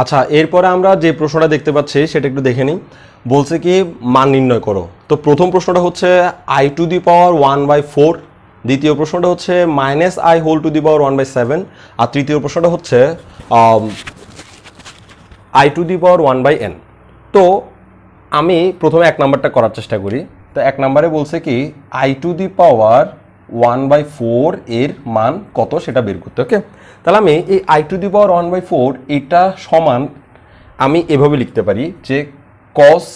আচ্ছা এরপরে আমরা যে প্রশ্নটা দেখতে পাচ্ছি সেটা একটু দেখে নিই বলছে কি মান নির্ণয় করো তো প্রথম প্রশ্নটা হচ্ছে I to the power one by four দ্বিতীয় প্রশ্নটা হচ্ছে minus I whole to the power one by seven আর তৃতীয় প্রশ্নটা হচ্ছে I to the power one by N তো আমি প্রথমে এক নাম্বারটা করার চেষ্টা করি তো এক নাম্বারে বলছে কি I to the power one by four এর মান কত সেটা বের করতে ওকে তাহলে আমি এই I to the power one by four এটা সমান আমি এভাবে লিখতে পারি যে cos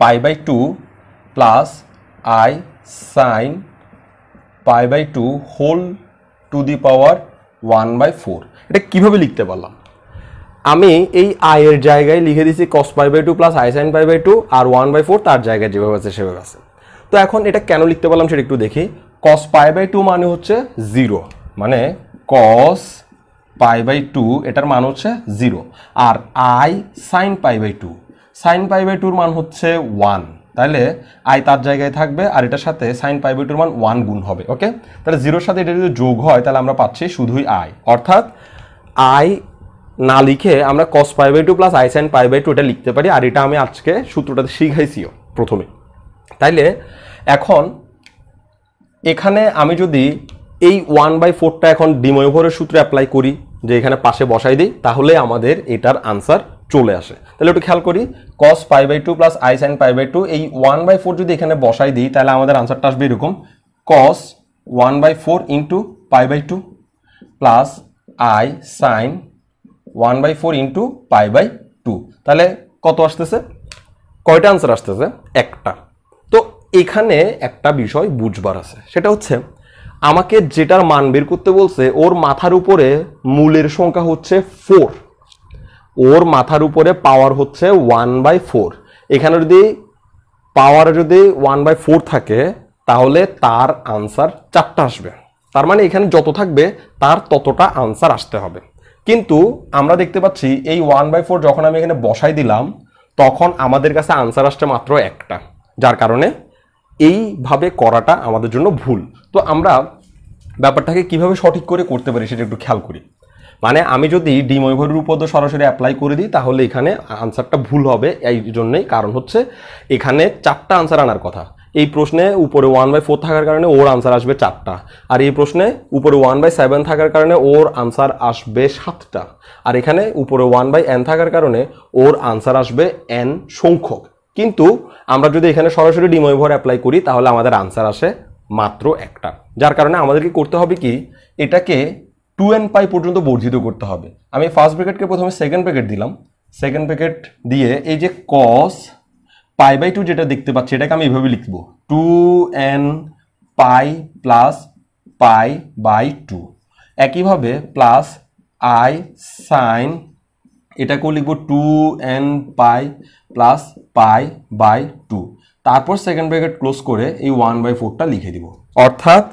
pi by two plus I sine pi by two whole to the power one by four এটা কীভাবে লিখতে পারলাম আমি এই আয়ের জায়গায় লিখে দিছি cos pi by two plus I sine pi by two আর ওয়ান বাই ফোর তার জায়গায় যেভাবে আছে সেভাবে আছে তো এখন এটা কেন লিখতে পারলাম সেটা একটু দেখি কস পাই বাই টু মানে হচ্ছে জিরো মানে কস পাই বাই টু এটার মান হচ্ছে জিরো আর I sine pi by two sine pi by টুর মান হচ্ছে ওয়ান তাহলে আই তার জায়গায় থাকবে আর এটার সাথে সাইন পাই বাই টুর মান ওয়ান গুণ হবে ওকে তাহলে জিরোর সাথে এটা যদি যোগ হয় তাহলে আমরা পাচ্ছি শুধুই আই অর্থাৎ আই না লিখে আমরা cos pi by two plus I sine pi by two এটা লিখতে পারি আর এটা আমি আজকে সূত্রটাতে শিখাইছিও প্রথমে তাইলে এখন এখানে আমি যদি এই ওয়ান বাই ফোরটা এখন ডিমোভরের সূত্রে অ্যাপ্লাই করি যে এখানে পাশে বসাই দিই তাহলে আমাদের এটার আনসার চলে আসে তাহলে একটু খেয়াল করি cos pi by two plus I sine pi by two এই ওয়ান বাই ফোর যদি এখানে বসাই দিই তাহলে আমাদের আনসারটা আসবে এরকম cos one by four into pi by two plus I sine one by four into pi by two তাহলে কত আসতেছে কয়টা আনসার আসতেছে একটা তো এখানে একটা বিষয় বুঝবার আছে সেটা হচ্ছে আমাকে যেটার মান বের করতে বলছে ওর মাথার উপরে মূলের সংখ্যা হচ্ছে ফোর ওর মাথার উপরে পাওয়ার হচ্ছে ওয়ান বাই ফোর এখানে যদি পাওয়ার যদি ওয়ান বাই ফোর থাকে তাহলে তার আনসার চারটা আসবে তার মানে এখানে যত থাকবে তার ততটা আনসার আসতে হবে কিন্তু আমরা দেখতে পাচ্ছি এই ওয়ান বাই ফোর যখন আমি এখানে বসাই দিলাম তখন আমাদের কাছে আনসার আসছে মাত্র একটা যার কারণে এইভাবে করাটা আমাদের জন্য ভুল তো আমরা ব্যাপারটাকে কিভাবে সঠিক করে করতে পারি সেটা একটু খেয়াল করি মানে আমি যদি ডিময়ভরের উপদ সরাসরি অ্যাপ্লাই করে দিই তাহলে এখানে আনসারটা ভুল হবে এই জন্যই কারণ হচ্ছে এখানে চারটা আনসার আনার কথা এই প্রশ্নে উপরে ওয়ান বাই ফোর থাকার কারণে ওর আনসার আসবে চারটা আর এই প্রশ্নে উপরে ওয়ান বাই সেভেন থাকার কারণে ওর আনসার আসবে সাতটা আর এখানে উপরে ওয়ান বাই এন থাকার কারণে ওর আনসার আসবে এন সংখ্যক কিন্তু আমরা যদি এখানে সরাসরি ডিময়ভর অ্যাপ্লাই করি তাহলে আমাদের আনসার আসে মাত্র একটা যার কারণে আমাদেরকে করতে হবে কি এটাকে টু অ্যান্ড পাই পর্যন্ত বর্ধিত করতে হবে আমি ফার্স্ট প্যাকেটকে প্রথমে সেকেন্ড প্যাকেট দিলাম সেকেন্ড প্যাকেট দিয়ে এই যে কস পাই বাই টু যেটা দেখতে পাচ্ছি এটাকে আমি এভাবে লিখব two N pi plus pi by two একইভাবে প্লাস আই সাইন এটাকেও লিখব two N pi plus pi by two তারপর সেকেন্ড ব্র্যাকেট ক্লোজ করে এই ওয়ান বাই ফোরটা লিখে দিব অর্থাৎ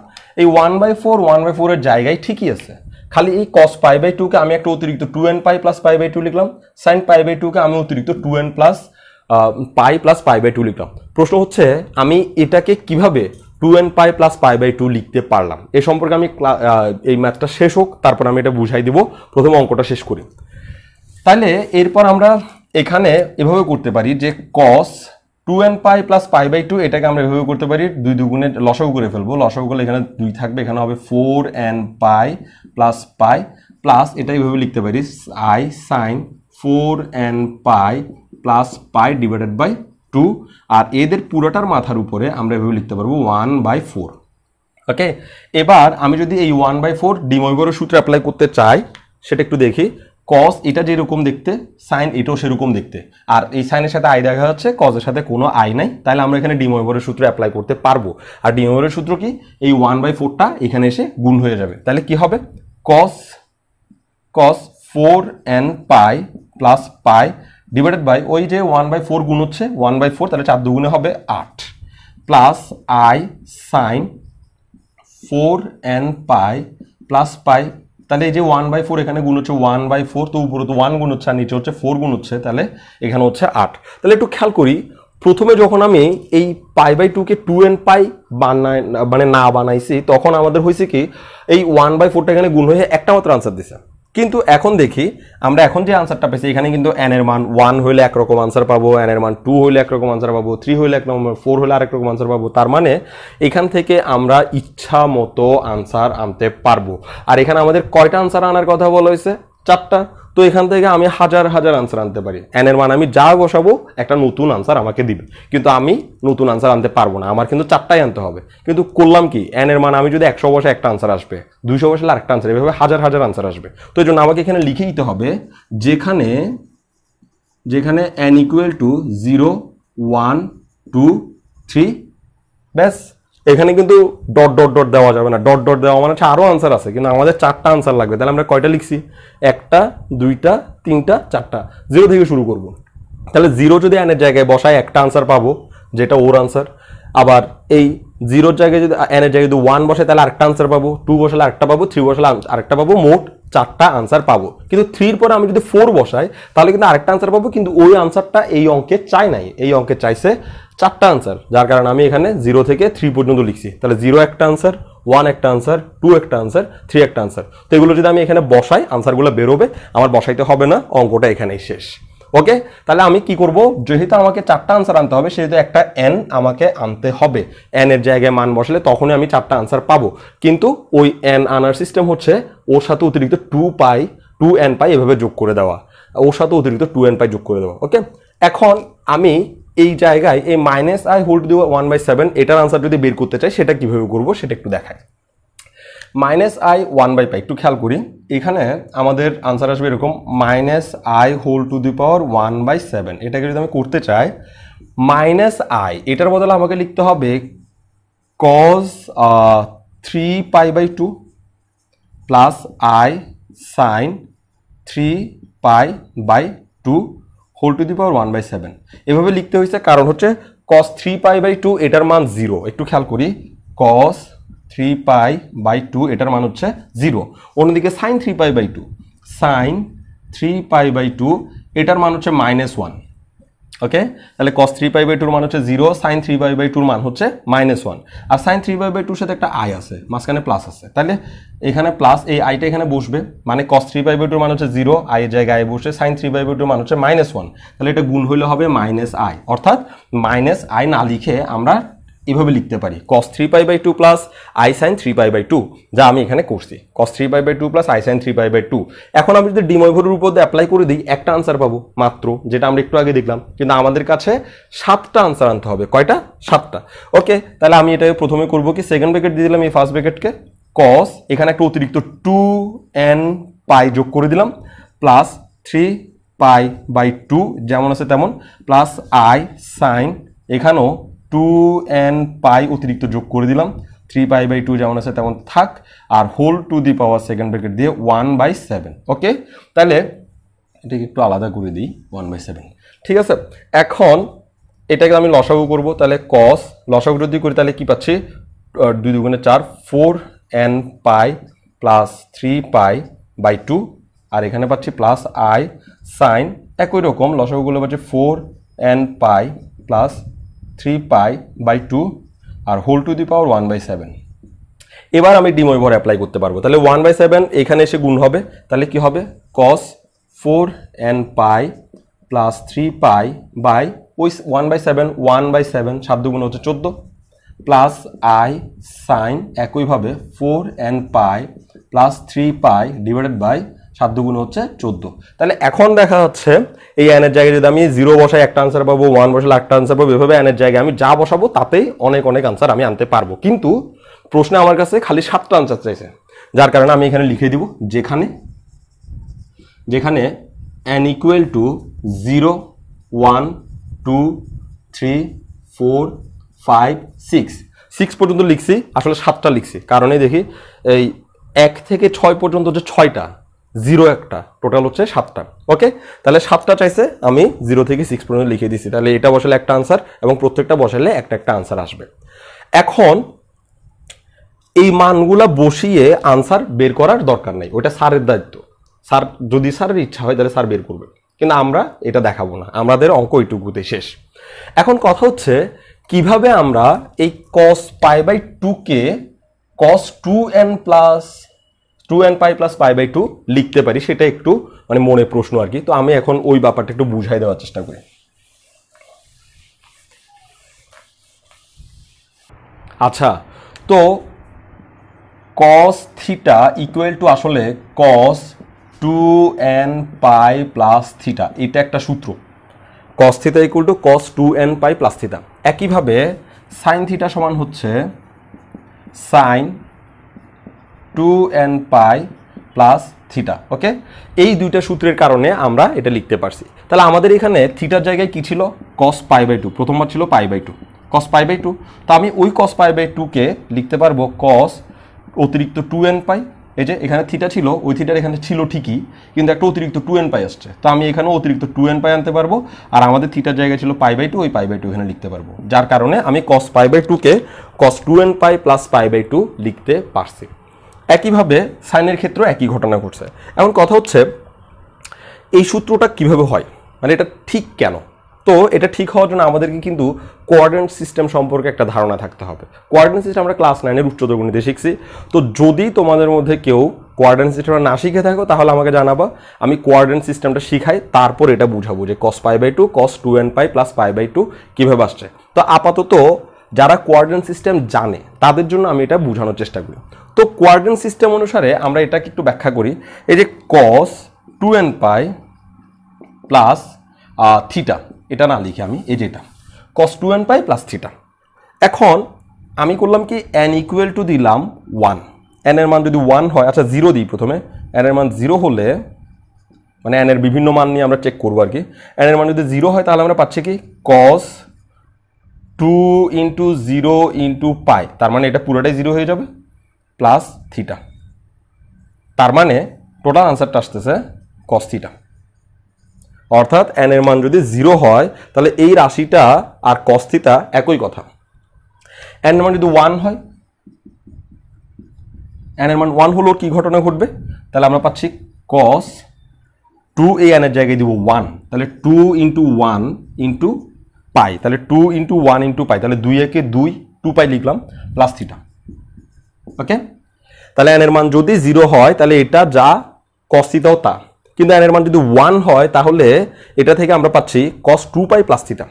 এই one by four one by ফোরের জায়গায় ঠিকই আছে খালি এই কস পাই বাই টুকে আমি একটা অতিরিক্ত two N pi plus pi by two লিখলাম সাইন পাই বাই টুকে আমি অতিরিক্ত two N plus pi plus pi by two লিখলাম প্রশ্ন হচ্ছে আমি এটাকে কিভাবে two N pi plus pi by two লিখতে পারলাম এ সম্পর্কে আমি এই ম্যাথটা শেষ হোক তারপর আমি এটা বুঝাই দেবো প্রথমে অঙ্কটা শেষ করি তাহলে এরপর আমরা এখানে এভাবে করতে পারি যে cos two N pi plus pi by two এটাকে আমরা এভাবে করতে পারি দুই দুগুণে লসাউ করে ফেলবো লসাউ করলে এখানে দুই থাকবে এখানে হবে four N pi plus pi plus এটা এইভাবে লিখতে পারি I sine four N pi plus pi divided by two আর এদের পুরোটার মাথার উপরে আমরা এভাবে লিখতে পারবো ওয়ান বাই ফোর ওকে এবার আমি যদি এই ওয়ান বাই ফোর ডিময়গরের সূত্রে অ্যাপ্লাই করতে চাই সেটা একটু দেখি কস এটা যেরকম দেখতে সাইন এটাও সেরকম দেখতে আর এই সাইনের সাথে আয় দেখা যাচ্ছে কজের সাথে কোনো আয় নাই তাহলে আমরা এখানে ডিমোয়েবরের সূত্র অ্যাপ্লাই করতে পারবো আর ডিমোভরের সূত্র কি এই ওয়ান বাই ফোরটা এখানে এসে গুণ হয়ে যাবে তাহলে কি হবে cos cos four N pi plus pi divided by ওই যে ওয়ান বাই ফোর গুণ হচ্ছে ওয়ান বাই ফোর তাহলে চার দুগুণে হবে আট plus I sine four N pi plus pi তাহলে এই যে ওয়ান বাই ফোর এখানে গুণ হচ্ছে ওয়ান বাই ফোর তো উপরে তো ওয়ান গুণ হচ্ছে আর নিচে হচ্ছে ফোর গুণ হচ্ছে তাহলে এখানে হচ্ছে আট তাহলে একটু খেয়াল করি প্রথমে যখন আমি এই পাই বাই টুকে টু এন পাই বানাই মানে না বানাইছি তখন আমাদের হয়েছে কি এই ওয়ান বাই ফোরটা এখানে গুণ হয়ে একটা মাত্র আনসার দিছে কিন্তু এখন দেখি আমরা এখন যে আনসারটা পেয়েছি এখানে কিন্তু এন এর মান ওয়ান হইলে একরকম আনসার পাবো এন এর মান টু হইলে একরকম আনসার পাবো থ্রি হইলে এক নম্বর ফোর হইলে আরেক রকম আনসার পাবো তার মানে এখান থেকে আমরা ইচ্ছা মতো আনসার আনতে পারবো আর এখানে আমাদের কয়টা আনসার আনার কথা বলা হয়েছে চারটা তো এখান থেকে আমি হাজার হাজার আনসার আনতে পারি এন এর মান আমি যা বসাবো একটা নতুন আনসার আমাকে দিবে কিন্তু আমি নতুন আনসার আনতে পারবো না আমার কিন্তু চারটাই আনতে হবে কিন্তু করলাম কি এন এর মান আমি যদি একশো বসে একটা আনসার আসবে দুইশো বসে আরেকটা আনসার এভাবে হাজার হাজার আনসার আসবে তো এই জন্য আমাকে এখানে লিখে দিতে হবে যেখানে যেখানে N equal to zero one two three ব্যাস এখানে কিন্তু ডট ডট ডট দেওয়া যাবে না ডট ডট দেওয়া মানে হচ্ছে আরও আনসার আছে কিন্তু আমাদের চারটা আনসার লাগবে তাহলে আমরা কয়টা লিখছি একটা দুইটা তিনটা চারটা জিরো থেকে শুরু করব। তাহলে জিরো যদি এনের জায়গায় বসায় একটা আনসার পাবো যেটা ওর আনসার আবার এই জিরোর জায়গায় যদি এন এর জায়গায় যদি ওয়ান বসে তাহলে আরেকটা আনসার পাবো টু বসালে আরেকটা পাবো থ্রি বসালে আরেকটা পাবো মোট চারটা আনসার পাবো কিন্তু থ্রির পরে আমি যদি ফোর বসাই তাহলে কিন্তু আরেকটা আনসার পাবো কিন্তু ওই আনসারটা এই অঙ্কে চাই নাই এই অঙ্কে চাইছে চারটা আনসার যার কারণে আমি এখানে জিরো থেকে থ্রি পর্যন্ত লিখছি তাহলে জিরো একটা আনসার ওয়ান একটা আনসার টু একটা আনসার থ্রি একটা আনসার তো এগুলো যদি আমি এখানে বসাই আনসারগুলো বেরোবে আমার বসাইতে হবে না অঙ্কটা এখানেই শেষ ওকে তাহলে আমি কি করব যেহেতু আমাকে চারটা আনসার আনতে হবে সেহেতু একটা এন আমাকে আনতে হবে এন এর জায়গায় মান বসলে তখনই আমি চারটা আনসার পাবো কিন্তু ওই এন আনার সিস্টেম হচ্ছে ওর সাথে অতিরিক্ত two pi two N pi এভাবে যোগ করে দেওয়া ওর সাথে অতিরিক্ত টু এন পাই যোগ করে দেওয়া ওকে এখন আমি এই জায়গায় এই মাইনাস আই হোল্ড দিও ওয়ান বাই সেভেন এটার আনসার যদি বের করতে চাই সেটা কীভাবে করবো সেটা একটু দেখায় minus I one by pi একটু খেয়াল করি এখানে আমাদের আনসার আসবে এরকম minus I whole to the power one by seven এটাকে যদি আমি করতে চাই মাইনাস আই এটার বদলে আমাকে লিখতে হবে cos three pi by two plus I sine three pi by two whole to the power one by seven এভাবে লিখতে হয়েছে কারণ হচ্ছে cos three pi by two এটার মান জিরো একটু খেয়াল করি cos three pi by two এটার মান হচ্ছে জিরো অন্যদিকে sine three pi by two sine three pi by two এটার মান হচ্ছে মাইনাস ওয়ান ওকে তাহলে কস থ্রি পাই বাই টুর মান হচ্ছে zero sine three pi by টুর মান হচ্ছে মাইনাস ওয়ান আর সাইন থ্রি পাই বাই টুর সাথে একটা আই আছে মাঝখানে প্লাস আছে তাহলে এখানে প্লাস এই আইটা এখানে বসবে মানে কস থ্রি পাই বাই টুর মান হচ্ছে জিরো আইয়ের জায়গায় বসে সাইন থ্রি পাই বাই টুর মান হচ্ছে মাইনাস ওয়ান তাহলে এটা গুণ হইলে হবে মাইনাস আই অর্থাৎ মাইনাস আই না লিখে আমরা এভাবে লিখতে পারি cos three pi by two plus I sine three pi by two যা আমি এখানে করছি cos three pi by two plus I sine three pi by two এখন আমি যদি ডিময়ভরের উপর অ্যাপ্লাই করে দিই একটা আনসার পাবো মাত্র যেটা আমরা একটু আগে দেখলাম কিন্তু আমাদের কাছে সাতটা আনসার আনতে হবে কয়টা সাতটা ওকে তাহলে আমি এটাকে প্রথমে করব কি সেকেন্ড ব্রেকেট দিয়ে দিলাম এই ফার্স্ট ব্রেকেটকে কস এখানে একটা অতিরিক্ত টু এন পাই যোগ করে দিলাম plus three pi by two যেমন আছে তেমন প্লাস আই সাইন এখানেও টু এন পাই অতিরিক্ত যোগ করে দিলাম থ্রি পাই বাই টু যেমন আছে তেমন থাক আর whole to the power second bracket দিয়ে ওয়ান বাই সেভেন ওকে তাহলে এটাকে একটু আলাদা করে দিই ওয়ান বাই সেভেন ঠিক আছে এখন এটাকে আমি লসাগু করব তাহলে কস লসাগু যদি করি তাহলে কি পাচ্ছি দুই দুগুণে চার four N pi plus three pi by two আর এখানে পাচ্ছি প্লাস আই সাইন একই রকম লসাগুগুলো পাচ্ছি four N pi plus three pi by two আর whole to the power one by seven এবার আমি ডিময়ভর অ্যাপ্লাই করতে পারবো তাহলে ওয়ান বাই সেভেন এখানে এসে গুণ হবে তাহলে কি হবে cos four N pi plus three pi by ওই one by seven one by seven সাত গুণ হচ্ছে চোদ্দো প্লাস আই সাইন একইভাবে four N pi plus three pi divided by সাত দুগুণ হচ্ছে চোদ্দো তাহলে এখন দেখা যাচ্ছে এই অ্যানের জায়গায় যদি আমি জিরো বসাই একটা আনসার পাবো ওয়ান বসালে একটা আনসার পাবো এভাবে অ্যানের জায়গায় আমি যা বসাবো তাতেই অনেক অনেক আনসার আমি আনতে পারবো কিন্তু প্রশ্নে আমার কাছে খালি সাতটা আনসার চাইছে যার কারণে আমি এখানে লিখে দিব যেখানে যেখানে N equal to zero one two three four five six six পর্যন্ত লিখছি আসলে সাতটা লিখছি কারণে দেখি এই এক থেকে ছয় পর্যন্ত যে ছয়টা জিরো একটা টোটাল হচ্ছে সাতটা ওকে তাহলে সাতটা চাইছে আমি জিরো থেকে সিক্স পর্যন্ত লিখে দিছি তাহলে এটা বসালে একটা আনসার এবং প্রত্যেকটা বসালে একটা একটা আনসার আসবে এখন এই মানগুলা বসিয়ে আনসার বের করার দরকার নেই ওটা স্যারের দায়িত্ব স্যার যদি স্যারের ইচ্ছা হয় তাহলে স্যার বের করবে কিন্তু আমরা এটা দেখাবো না আমাদের অঙ্ক এইটুকুতে শেষ এখন কথা হচ্ছে কিভাবে আমরা এই কস পাই বাই টুকে cos two N plus two and pi plus pi by two লিখতে পারি সেটা একটু মানে মনে প্রশ্ন আর কি তো আমি এখন ওই ব্যাপারটা একটু বুঝাই দেওয়ার চেষ্টা করি আচ্ছা তো কস থিটা ইকুয়াল টু আসলে cos two N pi plus theta এটা একটা সূত্র cos theta equal to cos two N pi plus theta একইভাবে সাইন থিটা সমান হচ্ছে sine two and pi plus theta okay এই দুইটা সূত্রের কারণে আমরা এটা লিখতে পারছি তাহলে আমাদের এখানে থিটার জায়গায় কি ছিল কস পাই বাই টু প্রথমবার ছিল pi by two cos pi by two তো আমি ওই কস পাই বাই টুকে লিখতে পারবো কস অতিরিক্ত টু এন পাই এই যে এখানে থিটা ছিল ওই থিটার এখানে ছিল ঠিকই কিন্তু একটা অতিরিক্ত টু এন পাই আসছে তো আমি এখানে অতিরিক্ত টু এন পাই আনতে পারবো আর আমাদের থিটার জায়গা ছিল পাই বাই টু ওই পাই বাই টু এখানে লিখতে পারবো যার কারণে আমি কস পাই বাই টুকে cos two N pi plus pi by two লিখতে পারছি একইভাবে সাইনের ক্ষেত্রেও একই ঘটনা ঘটছে এখন কথা হচ্ছে এই সূত্রটা কিভাবে হয় মানে এটা ঠিক কেন তো এটা ঠিক হওয়ার জন্য আমাদেরকে কিন্তু কোয়ার্ডেন্ট সিস্টেম সম্পর্কে একটা ধারণা থাকতে হবে কোয়ার্ডেন্ট সিস্টেম আমরা ক্লাস নাইনের উচ্চতর গণিতে শিখছি তো যদি তোমাদের মধ্যে কেউ কোয়ার্ডেন্ট সিস্টেমটা না শিখে থাকো তাহলে আমাকে জানাবা আমি কোয়ার্ডেন্ট সিস্টেমটা শিখাই তারপর এটা বুঝাবো যে cos pi by two cos two N pi plus pi by two কীভাবে আসছে তো আপাতত যারা কোয়ার্ডেন সিস্টেম জানে তাদের জন্য আমি এটা বোঝানোর চেষ্টা করি তো কোয়ার্ডেন সিস্টেম অনুসারে আমরা এটাকে একটু ব্যাখ্যা করি এই যে cos two N pi plus theta এটা না লিখে আমি এই যেটা cos two N pi plus theta এখন আমি করলাম কি অ্যান ইকুয়াল টু দিলাম ওয়ান এন এর মান যদি ওয়ান হয় আচ্ছা জিরো দিই প্রথমে এন এর মান জিরো হলে মানে এন এর বিভিন্ন মান নিয়ে আমরা চেক করবো আর কি এন এর মান যদি জিরো হয় তাহলে আমরা পাচ্ছি কি cos two into zero into pi তার মানে এটা পুরোটাই জিরো হয়ে যাবে প্লাস থিটা তার মানে টোটাল আনসারটা আসতেছে কস থিটা অর্থাৎ এন এর মান যদি জিরো হয় তাহলে এই রাশিটা আর কস থিটা একই কথা এন এর মান যদি ওয়ান হয় এন এর মান ওয়ান হলো কি ঘটনা ঘটবে তাহলে আমরা পাচ্ছি কস টু এ এনের জায়গায় দিব ওয়ান তাহলে two into one into pi তাহলে two into one into pi তাহলে দুই একে দুই টু পাই লিখলাম প্লাস থিটা ওকে তাহলে অ্যানের মান যদি জিরো হয় তাহলে এটা যা কস্তিতাও তা কিন্তু অ্যানের মান যদি ওয়ান হয় তাহলে এটা থেকে আমরা পাচ্ছি cos two pi plus theta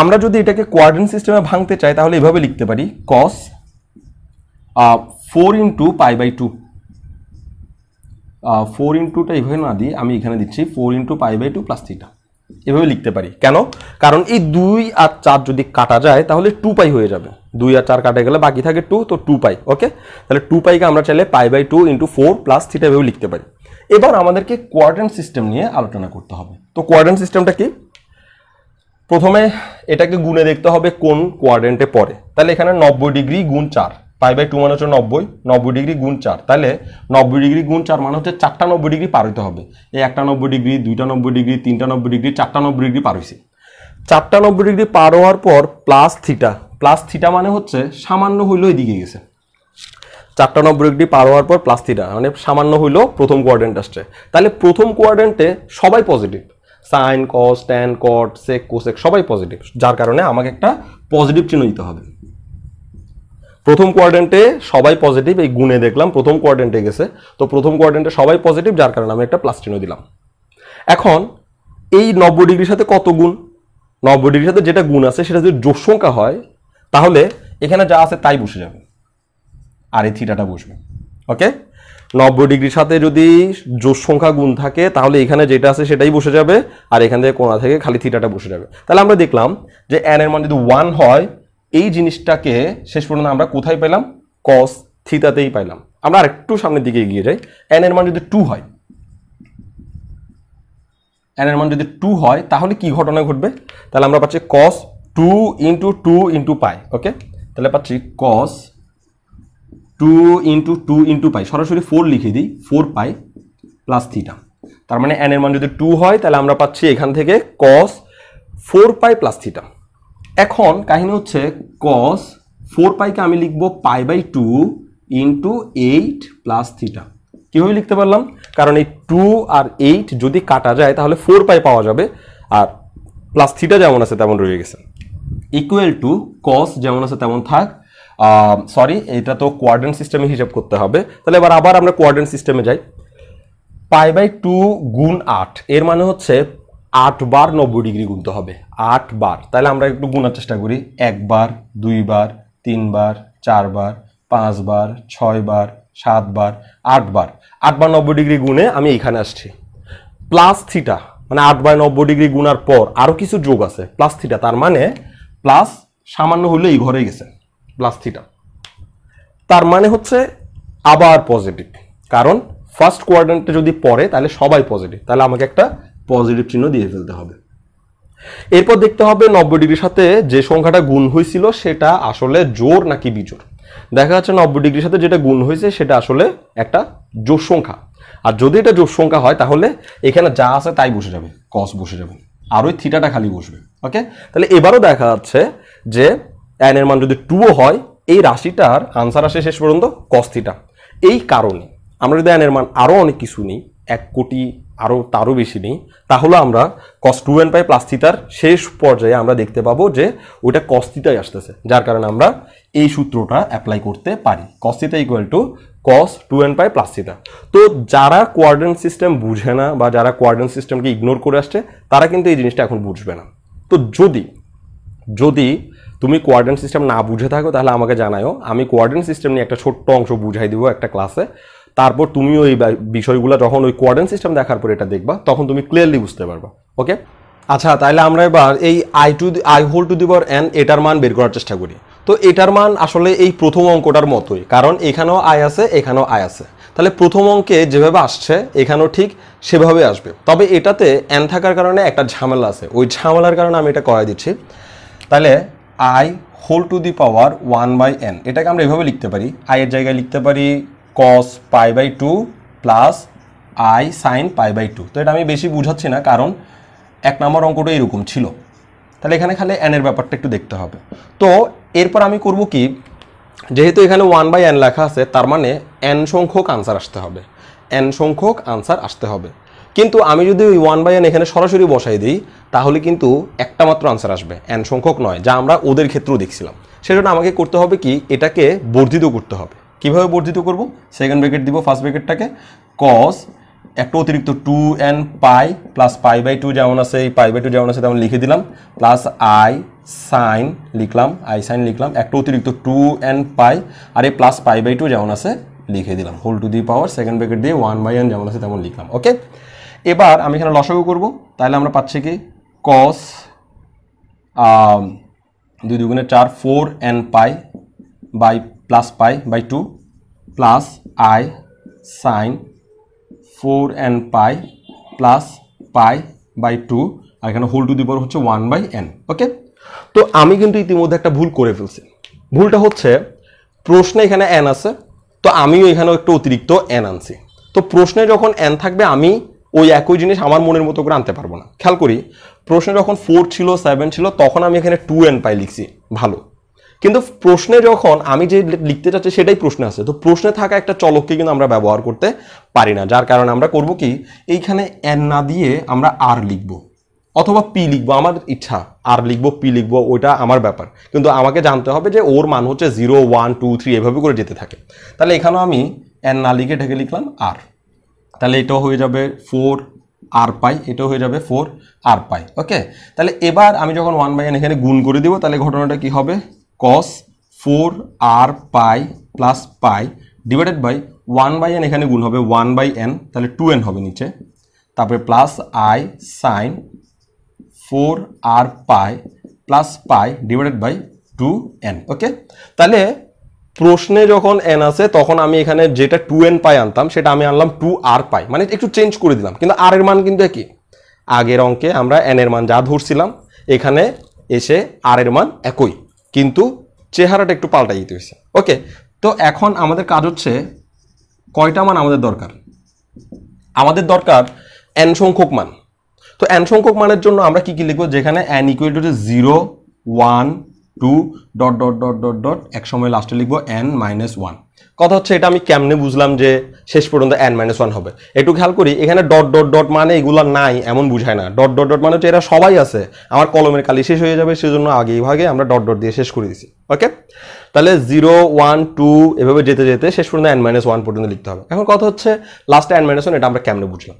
আমরা যদি এটাকে কোয়ার্ডিন সিস্টেমে ভাঙতে চাই তাহলে এভাবে লিখতে পারি cos four into pi by two four ইন্টুটা এইভাবে না দিই আমি এখানে দিচ্ছি four into pi by two plus theta এভাবে লিখতে পারি কেন কারণ এই দুই আর চার যদি কাটা যায় তাহলে টু পাই হয়ে যাবে দুই আর চার কাটা গেলে বাকি থাকে টু তো টু পাই ওকে তাহলে টু পাইকে আমরা চাইলে pi by two into four plus থ্রিটা এভাবে লিখতে পারি এবার আমাদেরকে কোয়ার্ডেন্ট সিস্টেম নিয়ে আলোচনা করতে হবে তো কোয়ার্ডেন্ট সিস্টেমটা কি প্রথমে এটাকে গুণে দেখতে হবে কোন কোয়ার্ডেন্টে পড়ে তাহলে এখানে নব্বই ডিগ্রি গুণ চার পাই বাই টু মানে হচ্ছে নব্বই নব্বই ডিগ্রি গুণ চার তাহলে নব্বই ডিগ্রি গুণ চার মানে হচ্ছে চারটা নব্বই ডিগ্রি পার হইতে হবে এই একটা নব্বই ডিগ্রি দুইটা নব্বই ডিগ্রি তিনটা নব্বই ডিগ্রি চারটা নব্বই ডিগ্রি পার হয়েছে চারটা নব্বই ডিগ্রি পার হওয়ার পর প্লাস থিটা প্লাস থিটা মানে হচ্ছে সামান্য হইলেও এদিকে গেছে চারটা নব্বই ডিগ্রি পার হওয়ার পর প্লাস থিটা মানে সামান্য হইলেও প্রথম কোয়ার্ডেন্ট আসছে তাহলে প্রথম কোয়ার্ডেন্টে সবাই positive sine cos tan cot sec cosec সবাই পজিটিভ যার কারণে আমাকে একটা পজিটিভ চিহ্ন দিতে হবে প্রথম কোয়ার্ডেন্টে সবাই পজিটিভ এই গুণে দেখলাম প্রথম কোয়ার্ডেন্টে গেছে তো প্রথম কোয়ার্ডেন্টে সবাই পজিটিভ যার কারণে আমি একটা প্লাস্টিনও দিলাম এখন এই নব্বই ডিগ্রির সাথে কত গুণ নব্বই ডিগ্রির সাথে যেটা গুণ আছে সেটা যদি যোগ সংখ্যা হয় তাহলে এখানে যা আছে তাই বসে যাবে আর এই থিটাটা বসবে ওকে নব্বই ডিগ্রির সাথে যদি জোর সংখ্যা গুণ থাকে তাহলে এখানে যেটা আছে সেটাই বসে যাবে আর এখান থেকে কোনা থেকে খালি থিটাটা বসে যাবে তাহলে আমরা দেখলাম যে অ্যান এর মান যদি ওয়ান হয় এই জিনিসটাকে শেষ পর্যন্ত আমরা কোথায় পেলাম কস থিতাতেই পাইলাম আমরা আর একটু সামনের দিকে এগিয়ে যাই এন এর মান যদি টু হয় এন এর মান যদি টু হয় তাহলে কি ঘটনা ঘটবে তাহলে আমরা পাচ্ছি cos two into two into pi okay তাহলে পাচ্ছি cos two into two into pi সরাসরি ফোর লিখে দিই ফোর পাই প্লাস থিটা তার মানে এন এর মান যদি টু হয় তাহলে আমরা পাচ্ছি এখান থেকে cos four pi plus theta এখন কাহিনী হচ্ছে কস ফোর পাইকে আমি লিখব pi by two into eight plus theta কীভাবে লিখতে পারলাম কারণ এই টু আর এইট যদি কাটা যায় তাহলে ফোর পাই পাওয়া যাবে আর প্লাস থিটা যেমন আছে তেমন রয়ে গেছে ইকুয়াল টু কস যেমন আছে তেমন থাক সরি এটা তো কোয়ার্ডেন্ট সিস্টেমে হিসাব করতে হবে তাহলে এবার আবার আমরা কোয়ার্ডেন্ট সিস্টেমে যাই পাই বাই টু গুণ আট এর মানে হচ্ছে আটবার নব্বই ডিগ্রি গুনতে হবে আটবার তাহলে আমরা একটু গুনার চেষ্টা করি একবার দুইবার তিনবার চারবার পাঁচবার ছয়বার সাতবার আটবার আটবার নব্বই ডিগ্রি গুনে আমি এখানে আসছি প্লাস থিটা মানে আটবার নব্বই ডিগ্রি গুনার পর আরও কিছু যোগ আছে প্লাস থিটা তার মানে প্লাস সামান্য হলে এই ঘরে গেছে প্লাস থিটা তার মানে হচ্ছে আবার পজিটিভ কারণ ফার্স্ট কোয়ার্ডেন্টে যদি পড়ে তাহলে সবাই পজিটিভ তাহলে আমাকে একটা পজিটিভ চিহ্ন দিয়ে ফেলতে হবে এরপর দেখতে হবে নব্বই ডিগ্রির সাথে যে সংখ্যাটা গুণ হয়েছিল সেটা আসলে জোর নাকি বিজোর দেখা যাচ্ছে নব্বই ডিগ্রির সাথে যেটা গুণ হয়েছে সেটা আসলে একটা জোর সংখ্যা আর যদি এটা জোর সংখ্যা হয় তাহলে এখানে যা আছে তাই বসে যাবে কস বসে যাবে আর ওই থিটাটা খালি বসবে ওকে তাহলে এবারও দেখা যাচ্ছে যে অ্যানের মান যদি টুও হয় এই রাশিটার আনসার আসে শেষ পর্যন্ত কস থিটা এই কারণে আমরা যদি অ্যানের মান আরও অনেক কিছু নিই এক কোটি আরও তারও বেশি নেই তাহলে আমরা cos two N pi plus শেষ পর্যায়ে আমরা দেখতে পাবো যে ওইটা কস্তিতায় আসতেছে যার কারণে আমরা এই সূত্রটা অ্যাপ্লাই করতে পারি cos theta equal to cos two N pi plus তো যারা কোয়ার্ডেন্ট সিস্টেম বুঝে না বা যারা কোয়ার্ডেন্ট সিস্টেমকে ইগনোর করে আসছে তারা কিন্তু এই জিনিসটা এখন বুঝবে না তো যদি যদি তুমি কোয়ার্ডেন্ট সিস্টেম না বুঝে থাকো তাহলে আমাকে জানায়ও আমি কোয়ার্ডেন্ট সিস্টেম নিয়ে একটা ছোট্ট অংশ বুঝাই দেবো একটা ক্লাসে তারপর তুমিও ওই বিষয়গুলো যখন ওই কোয়ার্ডেন সিস্টেম দেখার পর এটা দেখবা তখন তুমি ক্লিয়ারলি বুঝতে পারবা ওকে আচ্ছা তাহলে আমরা এবার এই I to i whole to the power n এটার মান বের করার চেষ্টা করি তো এটার মান আসলে এই প্রথম অঙ্কটার মতোই কারণ এখানেও আয় আছে এখানেও আয় আছে তাহলে প্রথম অঙ্কে যেভাবে আসছে এখানেও ঠিক সেভাবে আসবে তবে এটাতে এন থাকার কারণে একটা ঝামেলা আছে ওই ঝামেলার কারণে আমি এটা করাই দিচ্ছি তাহলে i whole to the power one by n এটাকে আমরা এভাবে লিখতে পারি আয়ের জায়গায় লিখতে পারি cos pi by two plus I sine pi by two তো এটা আমি বেশি বুঝাচ্ছি না কারণ এক নম্বর অঙ্কটা এরকম ছিল তাহলে এখানে খালি এনের ব্যাপারটা একটু দেখতে হবে তো এরপর আমি করব কি যেহেতু এখানে ওয়ান বাই এন লেখা আছে তার মানে এন সংখ্যক আনসার আসতে হবে এন সংখ্যক আনসার আসতে হবে কিন্তু আমি যদি ওই ওয়ান বাই এন এখানে সরাসরি বসাই দিই তাহলে কিন্তু একটা মাত্র আনসার আসবে এন সংখ্যক নয় যা আমরা ওদের ক্ষেত্রেও দেখছিলাম সেজন্য আমাকে করতে হবে কি এটাকে বর্ধিত করতে হবে কীভাবে বর্ধিত করব সেকেন্ড ব্রেকেট দিব ফার্স্ট ব্রেকেটটাকে কস একটা অতিরিক্ত two and pi plus pi by two যেমন আছে এই পাই বাই টু যেমন আছে তেমন লিখে দিলাম প্লাস আই সাইন লিখলাম আই সাইন লিখলাম একটা অতিরিক্ত টু অ্যান্ড পাই আর এই প্লাস পাই বাই টু যেমন আছে লিখে দিলাম whole to the power second bracket দিয়ে ওয়ান বাই এন যেমন আছে তেমন লিখলাম ওকে এবার আমি এখানে লসগ করব তাহলে আমরা পাচ্ছি কি কস দুই দুগুণে চার four and pi by plus pi by two plus I sine four N pi plus pi by two আর এখানে হোল টু দি পাওয়ার হচ্ছে ওয়ান বাই এন ওকে তো আমি কিন্তু ইতিমধ্যে একটা ভুল করে ফেলছি ভুলটা হচ্ছে প্রশ্নে এখানে এন আছে তো আমিও এখানেও একটু অতিরিক্ত এন আনছি তো প্রশ্নে যখন এন থাকবে আমি ওই একই জিনিস আমার মনের মতো করে আনতে পারবো না খেয়াল করি প্রশ্নে যখন ফোর ছিল সেভেন ছিল তখন আমি এখানে টু এন পাই লিখছি ভালো কিন্তু প্রশ্নে যখন আমি যে লিখতে চাচ্ছি সেটাই প্রশ্নে আছে তো প্রশ্নে থাকা একটা চলককে কিন্তু আমরা ব্যবহার করতে পারি না যার কারণে আমরা করব কি এইখানে এন না দিয়ে আমরা আর লিখব অথবা পি লিখবো আমার ইচ্ছা আর লিখবো পি লিখবো ওইটা আমার ব্যাপার কিন্তু আমাকে জানতে হবে যে ওর মান হচ্ছে জিরো ওয়ান টু থ্রি এভাবে করে যেতে থাকে তাহলে এখানেও আমি এন না লিখে ঢেকে লিখলাম আর তাহলে এটাও হয়ে যাবে ফোর আর পাই এটাও হয়ে যাবে ফোর আর পাই ওকে তাহলে এবার আমি যখন ওয়ান বাই এন এখানে গুণ করে দেবো তাহলে ঘটনাটা কি হবে cos four r pi plus pi divided by one by n এখানে গুণ হবে ওয়ান বাই এন তাহলে টু এন হবে নিচে তারপরে plus I sine four r pi plus pi divided by two n okay তাহলে প্রশ্নে যখন এন আছে তখন আমি এখানে যেটা টু এন পাই আনতাম সেটা আমি আনলাম টু আর পাই মানে একটু চেঞ্জ করে দিলাম কিন্তু আর এর মান কিন্তু একই আগের অঙ্কে আমরা এন এর মান যা ধরছিলাম এখানে এসে আর এর মান একই কিন্তু চেহারাটা একটু পাল্টাই দিতে হয়েছে ওকে তো এখন আমাদের কাজ হচ্ছে কয়টা মান আমাদের দরকার আমাদের দরকার এন সংখ্যক মান তো এন সংখ্যক মানের জন্য আমরা কি কি লিখবো যেখানে N equal to zero one two dot dot dot dot dot এক সময় লাস্টে লিখবো এন মাইনাস ওয়ান কথা হচ্ছে এটা আমি কেমনে বুঝলাম যে শেষ পর্যন্ত এন মাইনাস ওয়ান হবে একটু খেয়াল করি এখানে ডট ডট ডট মানে এগুলো নাই এমন বুঝায় না ডট ডট ডট মানে হচ্ছে এরা সবাই আছে আমার কলমের কালি শেষ হয়ে যাবে সেজন্য আগে ভাগে আমরা ডট ডট দিয়ে শেষ করে দিছি ওকে তাহলে জিরো ওয়ান টু এভাবে যেতে যেতে শেষ পর্যন্ত এন মাইনাস ওয়ান পর্যন্ত লিখতে হবে এখন কথা হচ্ছে লাস্টে এন মাইনাস ওয়ান এটা আমরা কেমনে বুঝলাম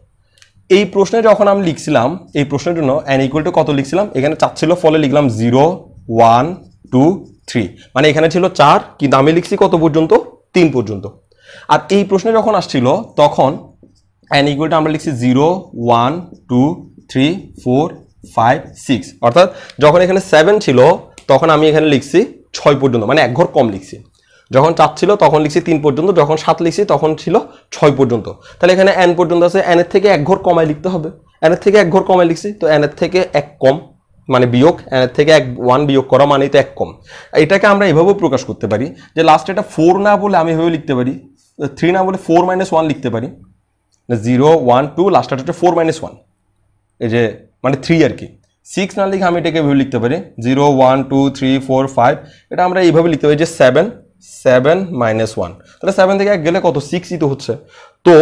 এই প্রশ্নে যখন আমি লিখছিলাম এই প্রশ্নের জন্য অ্যান ইকুয়াল টু কত লিখছিলাম এখানে চার ছিল ফলে লিখলাম জিরো ওয়ান টু থ্রি মানে এখানে ছিল চার কিন্তু আমি লিখছি কত পর্যন্ত তিন পর্যন্ত আর এই প্রশ্নে যখন আসছিল তখন অ্যান ইকুয়ালটা আমরা লিখছি zero one two three four five six অর্থাৎ যখন এখানে সেভেন ছিল তখন আমি এখানে লিখছি ছয় পর্যন্ত মানে এক ঘর কম লিখছি যখন চার ছিল তখন লিখছি তিন পর্যন্ত যখন সাত লিখছি তখন ছিল ছয় পর্যন্ত তাহলে এখানে অ্যান পর্যন্ত আছে অ্যানের থেকে এক ঘর কমায় লিখতে হবে অ্যানের থেকে এক ঘর কমায় লিখছি তো অ্যানের থেকে এক কম মানে বিয়োগ থেকে এক ওয়ান বিয়োগ করা মানেই তো এক কম এটাকে আমরা এভাবেও প্রকাশ করতে পারি যে লাস্ট এটা ফোর না বলে আমি এভাবে লিখতে পারি থ্রি না বলে ফোর মাইনাস ওয়ান লিখতে পারি জিরো ওয়ান টু এটা হচ্ছে ফোর মাইনাস ওয়ান এই যে মানে থ্রি আর কি সিক্স না লিখে আমি এটাকে এভাবে লিখতে পারি zero one two three four five এটা আমরা এইভাবে লিখতে পারি যে সেভেন সেভেন মাইনাস ওয়ান তাহলে সেভেন থেকে এক গেলে কত সিক্সই তো হচ্ছে তো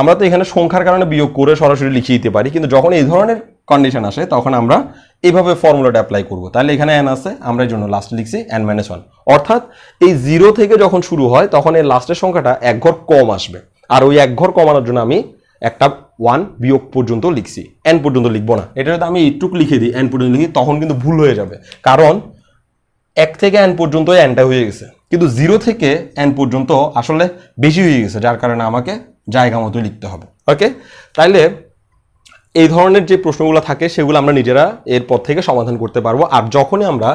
আমরা তো এখানে সংখ্যার কারণে বিয়োগ করে সরাসরি লিখিয়ে দিতে পারি কিন্তু যখন এই ধরনের কন্ডিশন আসে তখন আমরা এভাবে ফর্মুলাটা অ্যাপ্লাই করবো তাহলে এখানে অ্যান আছে আমরা এই জন্য লাস্ট লিখছি অ্যান মাইনাস ওয়ান অর্থাৎ এই জিরো থেকে যখন শুরু হয় তখন এই লাস্টের সংখ্যাটা এক ঘর কম আসবে আর ওই এক ঘর কমানোর জন্য আমি একটা ওয়ান বিয়োগ পর্যন্ত লিখছি এন পর্যন্ত লিখবো না এটা যদি আমি এইটুক লিখে দিই এন পর্যন্ত লিখি তখন কিন্তু ভুল হয়ে যাবে কারণ এক থেকে এন পর্যন্ত এনটা হয়ে গেছে কিন্তু জিরো থেকে এন পর্যন্ত আসলে বেশি হয়ে গেছে যার কারণে আমাকে জায়গা মতো লিখতে হবে ওকে তাইলে এই ধরনের যে প্রশ্নগুলো থাকে সেগুলো আমরা নিজেরা এরপর থেকে সমাধান করতে পারবো আর যখনই আমরা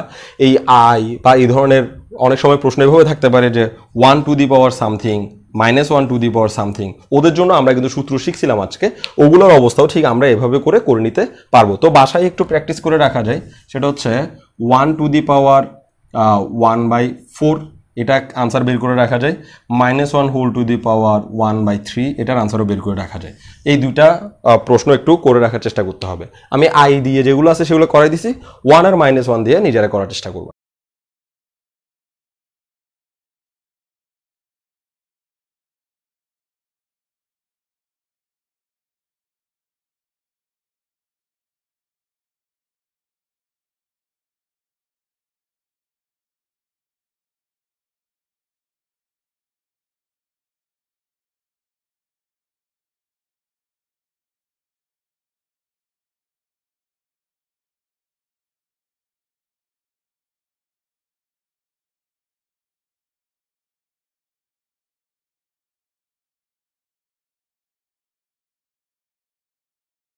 এই আই বা এই ধরনের অনেক সময় প্রশ্ন এভাবে থাকতে পারে যে one to the power something minus one to the power something ওদের জন্য আমরা কিন্তু সূত্র শিখছিলাম আজকে ওগুলোর অবস্থাও ঠিক আমরা এভাবে করে করে নিতে পারবো তো বাসায় একটু প্র্যাকটিস করে রাখা যায় সেটা হচ্ছে one to the power one by four এটা আনসার বের করে রাখা যায় minus one whole to the power one by three এটার আনসারও বের করে রাখা যায় এই দুইটা প্রশ্ন একটু করে রাখার চেষ্টা করতে হবে আমি আই দিয়ে যেগুলো আছে সেগুলো করাই দিছি ওয়ান আর মাইনাস ওয়ান দিয়ে নিজেরা করার চেষ্টা করবো